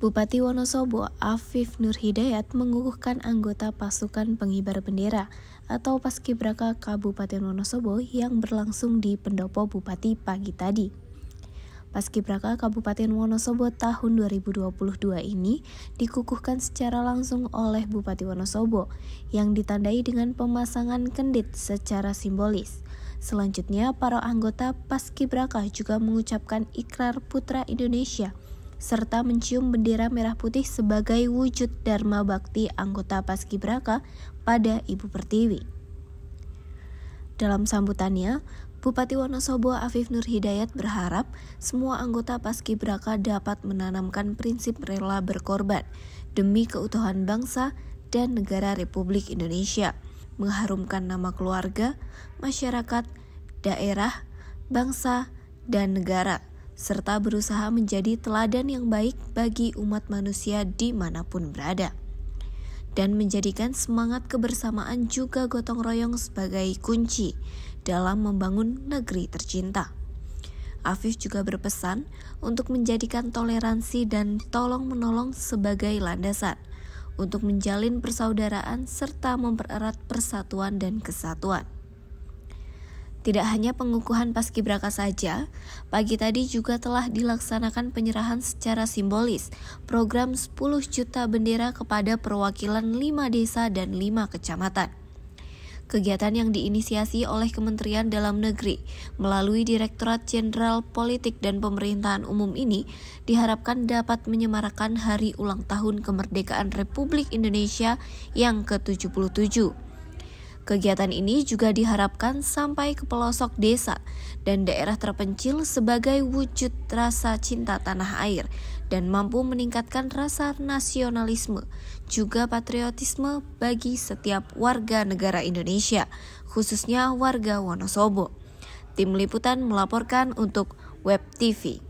Bupati Wonosobo Afif Nur Hidayat mengukuhkan anggota pasukan pengibar bendera atau Paskibraka Kabupaten Wonosobo yang berlangsung di Pendopo Bupati pagi tadi. Paskibraka Kabupaten Wonosobo tahun 2022 ini dikukuhkan secara langsung oleh Bupati Wonosobo yang ditandai dengan pemasangan kendit secara simbolis. Selanjutnya, para anggota Paskibraka juga mengucapkan ikrar Putra Indonesia – serta mencium bendera merah putih sebagai wujud Dharma Bakti anggota Paskibraka pada Ibu Pertiwi. Dalam sambutannya, Bupati Wonosobo Afif Nur Hidayat berharap semua anggota Paskibraka dapat menanamkan prinsip rela berkorban demi keutuhan bangsa dan negara Republik Indonesia, mengharumkan nama keluarga, masyarakat, daerah, bangsa, dan negara serta berusaha menjadi teladan yang baik bagi umat manusia dimanapun berada, dan menjadikan semangat kebersamaan juga gotong royong sebagai kunci dalam membangun negeri tercinta. Afif juga berpesan untuk menjadikan toleransi dan tolong-menolong sebagai landasan untuk menjalin persaudaraan serta mempererat persatuan dan kesatuan. Tidak hanya pengukuhan paskibraka saja, pagi tadi juga telah dilaksanakan penyerahan secara simbolis program 10 juta bendera kepada perwakilan 5 desa dan 5 kecamatan. Kegiatan yang diinisiasi oleh Kementerian Dalam Negeri melalui Direktorat Jenderal Politik dan Pemerintahan Umum ini diharapkan dapat menyemarakan hari ulang tahun kemerdekaan Republik Indonesia yang ke-77. Kegiatan ini juga diharapkan sampai ke pelosok desa dan daerah terpencil sebagai wujud rasa cinta tanah air dan mampu meningkatkan rasa nasionalisme juga patriotisme bagi setiap warga negara Indonesia, khususnya warga Wonosobo. Tim liputan melaporkan untuk Web TV.